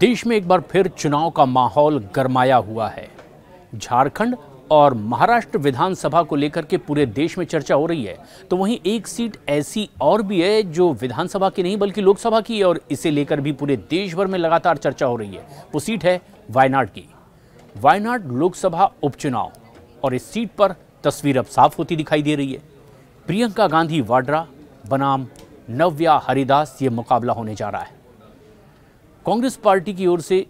देश में एक बार फिर चुनाव का माहौल गरमाया हुआ है झारखंड और महाराष्ट्र विधानसभा को लेकर के पूरे देश में चर्चा हो रही है तो वहीं एक सीट ऐसी और भी है जो विधानसभा की नहीं बल्कि लोकसभा की है और इसे लेकर भी पूरे देश भर में लगातार चर्चा हो रही है वो सीट है वायनाड की वायनाड लोकसभा उपचुनाव और इस सीट पर तस्वीर अब साफ होती दिखाई दे रही है प्रियंका गांधी वाड्रा बनाम नव्या हरिदास ये मुकाबला होने जा रहा है कांग्रेस पार्टी की ओर से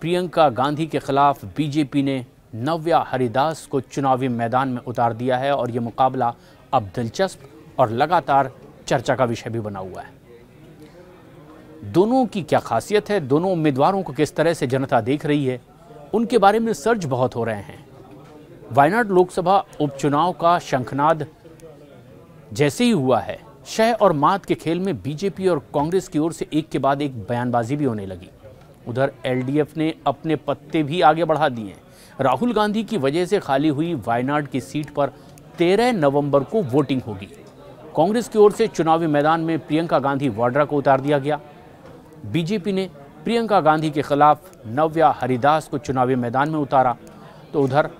प्रियंका गांधी के खिलाफ बीजेपी ने नव्या हरिदास को चुनावी मैदान में उतार दिया है और ये मुकाबला अब दिलचस्प और लगातार चर्चा का विषय भी बना हुआ है दोनों की क्या खासियत है दोनों उम्मीदवारों को किस तरह से जनता देख रही है उनके बारे में सर्च बहुत हो रहे हैं वायनाड लोकसभा उपचुनाव का शंखनाद जैसे ही हुआ है शह और मात के खेल में बीजेपी और कांग्रेस की ओर से एक के बाद एक बयानबाजी भी होने लगी उधर एलडीएफ ने अपने पत्ते भी आगे बढ़ा दिए राहुल गांधी की वजह से खाली हुई वायनाड की सीट पर 13 नवंबर को वोटिंग होगी कांग्रेस की ओर से चुनावी मैदान में प्रियंका गांधी वाड्रा को उतार दिया गया बीजेपी ने प्रियंका गांधी के खिलाफ नव्या हरिदास को चुनावी मैदान में उतारा तो उधर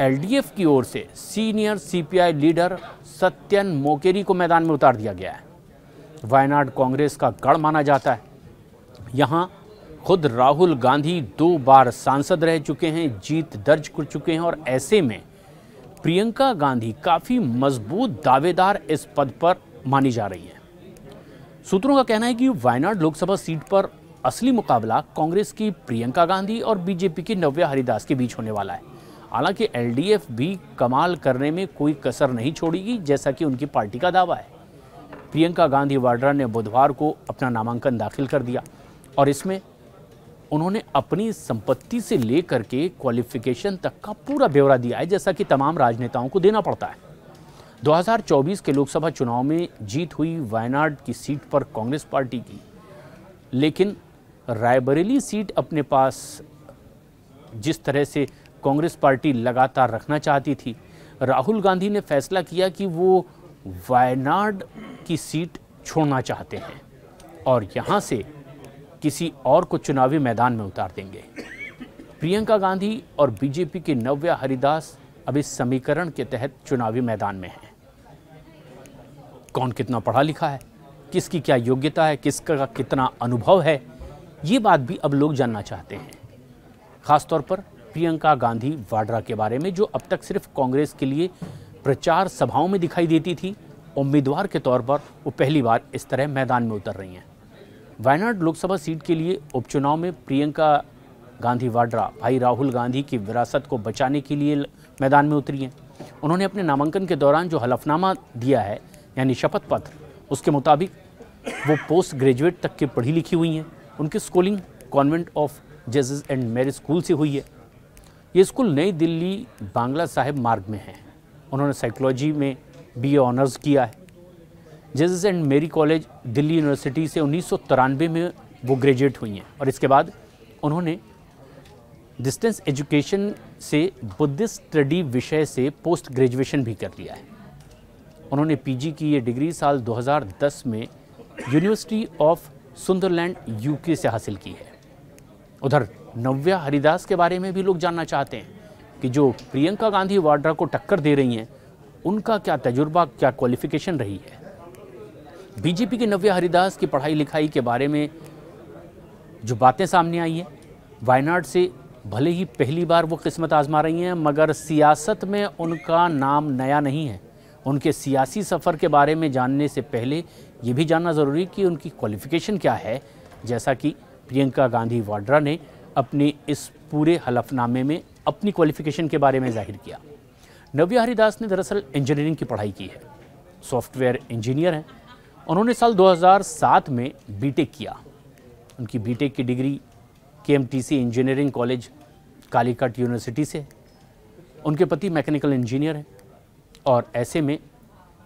एलडीएफ की ओर से सीनियर सीपीआई लीडर सत्यन मोकेरी को मैदान में उतार दिया गया है वायनाड कांग्रेस का गढ़ माना जाता है यहाँ खुद राहुल गांधी दो बार सांसद रह चुके हैं जीत दर्ज कर चुके हैं और ऐसे में प्रियंका गांधी काफ़ी मजबूत दावेदार इस पद पर मानी जा रही है सूत्रों का कहना है कि वायनाड लोकसभा सीट पर असली मुकाबला कांग्रेस की प्रियंका गांधी और बीजेपी की नव्या हरिदास के बीच होने वाला है हालांकि एलडीएफ भी कमाल करने में कोई कसर नहीं छोड़ेगी जैसा कि उनकी पार्टी का दावा है प्रियंका गांधी वाड्रा ने बुधवार को अपना नामांकन दाखिल कर दिया और इसमें उन्होंने अपनी संपत्ति से लेकर के क्वालिफिकेशन तक का पूरा ब्यौरा दिया है जैसा कि तमाम राजनेताओं को देना पड़ता है 2024 के लोकसभा चुनाव में जीत हुई वायनाड की सीट पर कांग्रेस पार्टी की लेकिन रायबरेली सीट अपने पास जिस तरह से कांग्रेस पार्टी लगातार रखना चाहती थी राहुल गांधी ने फैसला किया कि वो वायनाड की सीट छोड़ना चाहते हैं और यहाँ से किसी और को चुनावी मैदान में उतार देंगे प्रियंका गांधी और बीजेपी के नव्या हरिदास अब इस समीकरण के तहत चुनावी मैदान में हैं कौन कितना पढ़ा लिखा है किसकी क्या योग्यता है किसका कितना अनुभव है ये बात भी अब लोग जानना चाहते हैं खासतौर पर प्रियंका गांधी वाड्रा के बारे में जो अब तक सिर्फ कांग्रेस के लिए प्रचार सभाओं में दिखाई देती थी उम्मीदवार के तौर पर वो पहली बार इस तरह मैदान में उतर रही हैं वायनाड लोकसभा सीट के लिए उपचुनाव में प्रियंका गांधी वाड्रा भाई राहुल गांधी की विरासत को बचाने के लिए मैदान में उतरी हैं उन्होंने अपने नामांकन के दौरान जो हलफनामा दिया है यानी शपथ पत्र उसके मुताबिक वो पोस्ट ग्रेजुएट तक की पढ़ी लिखी हुई हैं उनकी schooling Convent of Jesus and Mary school से हुई है ये स्कूल नई दिल्ली बांग्ला साहेब मार्ग में है उन्होंने साइकोलॉजी में बी ऑनर्स किया है Jesus and Mary College Delhi University से उन्नीस में वो ग्रेजुएट हुई हैं और इसके बाद उन्होंने डिस्टेंस एजुकेशन से बुद्धिस्ट स्टडी विषय से पोस्ट ग्रेजुएशन भी कर लिया है उन्होंने पीजी की ये डिग्री साल 2010 में यूनिवर्सिटी ऑफ सुंदरलैंड यूके से हासिल की है उधर नव्या हरिदास के बारे में भी लोग जानना चाहते हैं कि जो प्रियंका गांधी वाड्रा को टक्कर दे रही हैं उनका क्या तजुर्बा क्या क्वालिफिकेशन रही है बीजेपी के नव्या हरिदास की पढ़ाई लिखाई के बारे में जो बातें सामने आई हैं वायनाड से भले ही पहली बार वो किस्मत आजमा रही हैं मगर सियासत में उनका नाम नया नहीं है उनके सियासी सफ़र के बारे में जानने से पहले ये भी जानना ज़रूरी कि उनकी क्वालिफ़िकेशन क्या है जैसा कि प्रियंका गांधी वाड्रा ने अपने इस पूरे हलफनामे में अपनी क्वालिफ़िकेशन के बारे में जाहिर किया नव्या हरिदास ने दरअसल इंजीनियरिंग की पढ़ाई की है सॉफ्टवेयर इंजीनियर हैं उन्होंने साल 2007 में बीटेक किया उनकी बीटेक की डिग्री के इंजीनियरिंग कॉलेज कालीकट यूनिवर्सिटी से उनके पति मैकेनिकल इंजीनियर हैं और ऐसे में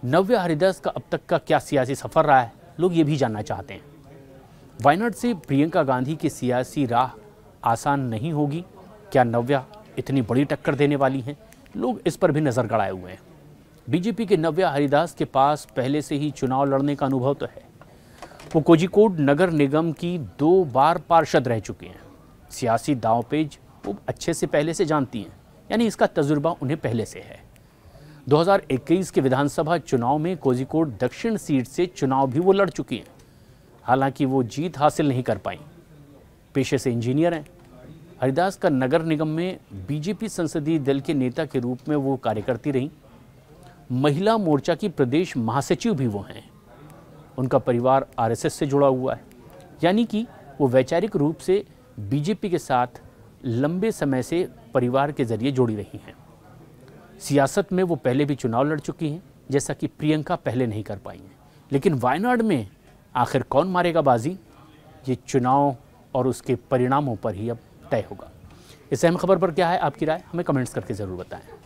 नव्या हरिदास का अब तक का क्या सियासी सफ़र रहा है लोग ये भी जानना चाहते हैं वायनाड से प्रियंका गांधी की सियासी राह आसान नहीं होगी क्या नव्या इतनी बड़ी टक्कर देने वाली हैं लोग इस पर भी नज़र गड़ाए हुए हैं बीजेपी के नव्या हरिदास के पास पहले से ही चुनाव लड़ने का अनुभव तो है वो कोजिकोड नगर निगम की दो बार पार्षद रह चुके हैं सियासी दाव पेज वो अच्छे से पहले से जानती हैं यानी इसका तजुर्बा उन्हें पहले से है 2021 के विधानसभा चुनाव में कोजिकोड दक्षिण सीट से चुनाव भी वो लड़ चुकी हैं हालांकि वो जीत हासिल नहीं कर पाई पेशे से इंजीनियर हैं हरिदास का नगर निगम में बीजेपी संसदीय दल के नेता के रूप में वो कार्य करती रहीं महिला मोर्चा की प्रदेश महासचिव भी वो हैं उनका परिवार आरएसएस से जुड़ा हुआ है यानी कि वो वैचारिक रूप से बीजेपी के साथ लंबे समय से परिवार के जरिए जुड़ी रही हैं सियासत में वो पहले भी चुनाव लड़ चुकी हैं जैसा कि प्रियंका पहले नहीं कर पाई हैं लेकिन वायनाड में आखिर कौन मारेगा बाजी ये चुनाव और उसके परिणामों पर ही अब तय होगा इस अहम खबर पर क्या है आपकी राय हमें कमेंट्स करके ज़रूर बताएं